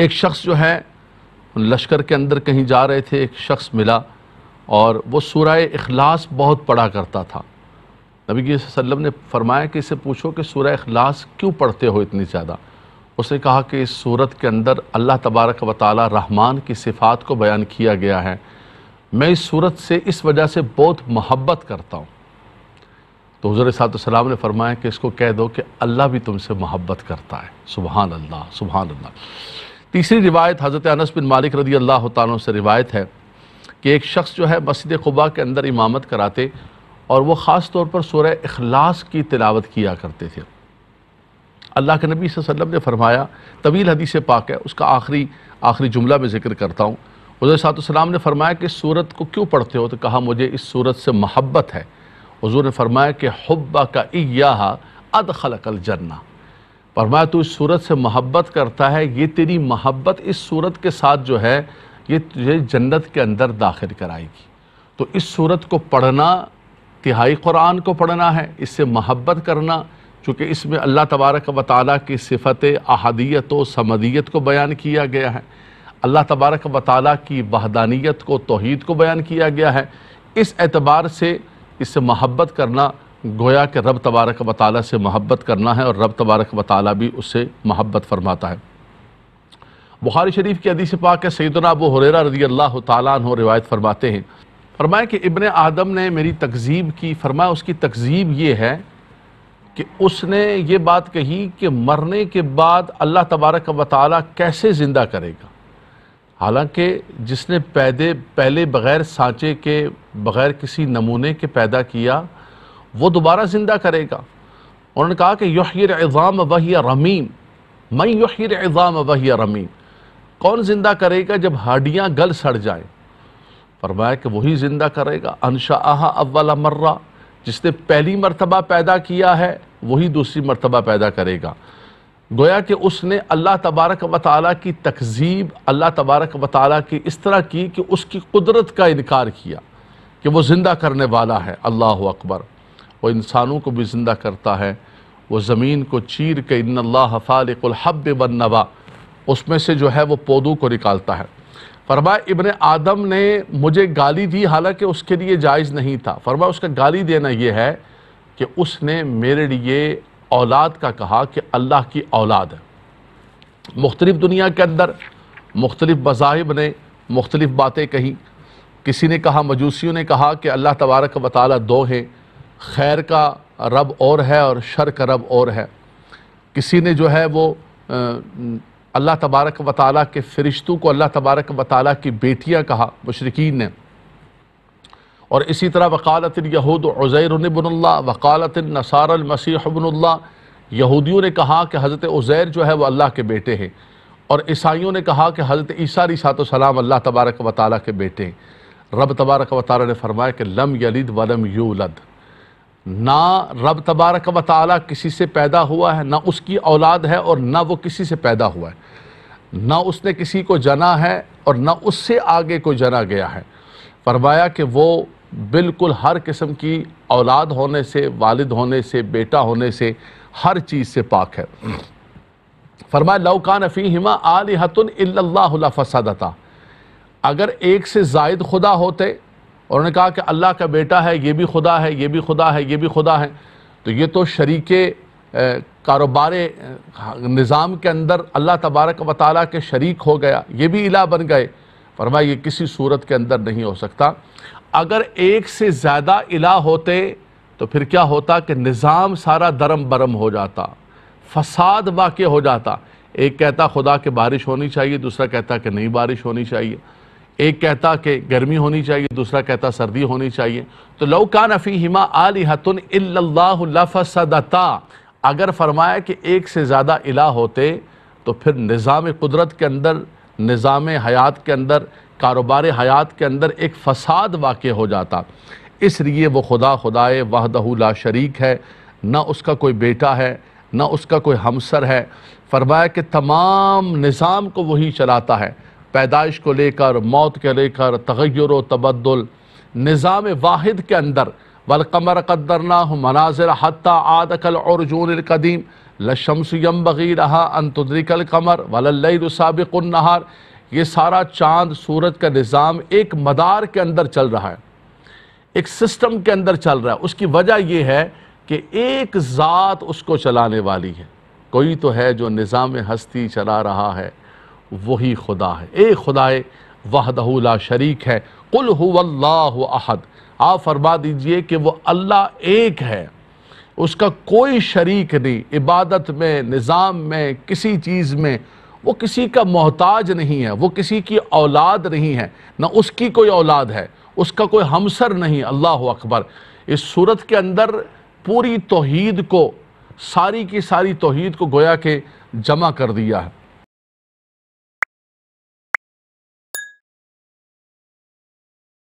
एक शख्स जो है लश्कर के अंदर कहीं जा रहे थे एक शख्स मिला और वो सूरह अखलास बहुत पढ़ा करता था नबी की वसल्लम ने फरमाया कि इसे पूछो कि सूरह अखलास क्यों पढ़ते हो इतनी ज़्यादा उसने कहा कि इस सूरत के अंदर अल्लाह तबारक व ताली रहमान की सिफ़ात को बयान किया गया है मैं इस सूरत से इस वजह से बहुत मोहब्बत करता हूँ तो हजर सलाम ने फरमाया कि इसको कह दो कि अल्लाह भी तुमसे मोहब्बत करता है सुबहान अल्लाह सुबहान अल्लाह तीसरी रिवायत हज़रत अनस बिन मालिक रदी अल्लाह तुम से रिवायत है कि एक शख्स जो है मस्जिद खुबा के अंदर इमामत कराते और वह ख़ास तौर पर सोर अखलास की तिलावत किया करते थे अल्लाह के नबी वसल्लम ने फरमाया तवील हदीस पाक है उसका आखिरी आखिरी जुमला में ज़िक्र करता हूँ सात सातम ने फरमाया कि सूरत को क्यों पढ़ते हो तो कहा मुझे इस सूरत से महब्बत है हजूर ने फरमाया कि हब्बा का इ्या अद अकल जन्ना फरमाया तू तो इस सूरत से मोहब्बत करता है ये तेरी मोहब्बत इस सूरत के साथ जो है ये तुझे जन्नत के अंदर दाखिल कराएगी तो इस सूरत को पढ़ना तिहाई कुरान को पढ़ना है इससे मोहब्बत करना चूँकि इसमें अल्लाह तबारक व ताली की सिफत अहदियत व समदियत को बयान किया गया है अल्लाह तबारक व ताली की वहदानियत को तोहद को बयान किया गया है इस एतबार से इससे मोहब्बत करना गोया कि रब तबारक व ताली से मोहब्बत करना है और रब तबारक व ताली भी उससे मोहब्बत फरमाता है बुखारी शरीफ की अदीस पाक के सैदना अबू हुरेरा रजी अल्लाह तु रिवायत फरमाते हैं फरमाया कि इबन आदम ने मेरी तकजीब की फरमाया उसकी तकजीब ये है कि उसने ये बात कही कि मरने के बाद अल्लाह तबारक व कैसे ज़िंदा करेगा हालांकि जिसने पैदे पहले बग़ैर सांचे के बग़ैर किसी नमूने के पैदा किया वो दोबारा ज़िंदा करेगा उन्होंने कहा कि युहिर एज़ाम वही रमीम मैं युहिर एज़ाम वही रमीम कौन ज़िंदा करेगा जब हड्डियां गल सड़ जाए फरमाया कि वही ज़िंदा करेगा अनशाह अव्वल मर्रा जिसने पहली मरतबा पैदा किया है वही दूसरी मरतबा पैदा करेगा गोया कि उसने अल्लाह तबारक व ताली की तकजीब अल्लाह तबारक व ताली की इस तरह की कि उसकी कुदरत का इनकार किया कि वो ज़िंदा करने वाला है अल्लाह अकबर वो इंसानों को भी ज़िंदा करता है वो ज़मीन को चीर के इन अल्लाह हब्ब बन नवा उसमें से जो है वो पौधों को निकालता है फरमा इबन आदम ने मुझे गाली दी हालांकि उसके लिए जायज़ नहीं था फरमा उसका गाली देना यह है कि उसने मेरे लिए औलाद का कहा कि अल्लाह की औलाद है मुख्तलिफ़ दुनिया के अंदर मुख्तलिफ़ मजाहब ने मुख्तलिफ़ बातें कहीं किसी ने कहा मजूसियों ने कहा कि अल्लाह तबारक व दो हैं खैर का रब और है और शर का रब और है किसी ने जो है वो अल्लाह तबारक व ताली के फ़रिश्तों को अल्लाह तबारक व ताली की बेटियाँ कहा मशरकिन ने और इसी तरह वकालत यहूद उज़ैरबनल्ला वकालत नसारमसीहबनल्ला यहूदियों ने कहा कि हज़रत उज़ैर जो है वह अल्लाह के बेटे हैं और ईसाइयों ने कहा कि हज़रत ईसा सलाम अल्लाह तबारक व ताली के बेटे हैं रब तबारक व ताली ने फरमाया कि लम यलिद वलम यूलद ना रब तबारक व ताली किसी से पैदा हुआ है ना उसकी औलाद है और ना वो किसी से पैदा हुआ है ना उसने किसी को जना है और ना उससे आगे कोई जना गया है फरमाया कि वो बिल्कुल हर किस्म की औलाद होने से वालिद होने से बेटा होने से हर चीज़ से पाक है फरमाया लौकान फ़ी हिमा आलिहतन फ़सदता अगर एक से जायद खुदा होते और उन्होंने कहा कि अल्लाह का बेटा है ये भी खुदा है ये भी खुदा है ये भी खुदा है तो ये तो शरीक कारोबार निज़ाम के अंदर अल्लाह तबारक व ताली के शरीक हो गया ये भी इला बन गए फरमा ये किसी सूरत के अंदर नहीं हो सकता अगर एक से ज़्यादा इला होते तो फिर क्या होता कि निज़ाम सारा दरम बरम हो जाता फसाद वाक़ हो जाता एक कहता खुदा के बारिश होनी चाहिए दूसरा कहता कि नहीं बारिश होनी चाहिए एक कहता कि गर्मी होनी चाहिए दूसरा कहता सर्दी होनी चाहिए तो लव कान अफ़ी हिमा आली हतन सदता अगर फरमाया कि एक से ज़्यादा इला होते तो फिर निज़ाम कुदरत के अंदर निज़ाम हयात के अंदर कारोबार हयात के अंदर एक फ़साद वाक़ हो जाता इसलिए वो खुदा खुदाए वाहदहुला शरीक है ना उसका कोई बेटा है ना उसका कोई हमसर है फरमाया कि तमाम निज़ाम को वही चलाता है पैदाइश को लेकर मौत के लेकर तगैर व तबदल निज़ाम वाहिद के अंदर वलकमर कदरना मनाजिर हती आदकल और जून कदीम लशम्स यम बगी रहा अंतरिकल कमर नहार ये सारा चांद सूरज का निज़ाम एक मदार के अंदर चल रहा है एक सिस्टम के अंदर चल रहा है उसकी वजह यह है कि एक ज़ात उसको चलाने वाली है कोई तो है जो निज़ाम हस्ती चला रहा है वही खुदा है ए खुदाए वाहदहला शरीक है कुल अहद आप फरमा दीजिए कि वो अल्लाह एक है उसका कोई शरीक नहीं इबादत में निज़ाम में किसी चीज़ में वो किसी का मोहताज नहीं है वो किसी की औलाद नहीं है ना उसकी कोई औलाद है उसका कोई हमसर नहीं अल्लाह अकबर इस सूरत के अंदर पूरी तोहीद को सारी की सारी तोहीद को गोया के जमा कर दिया है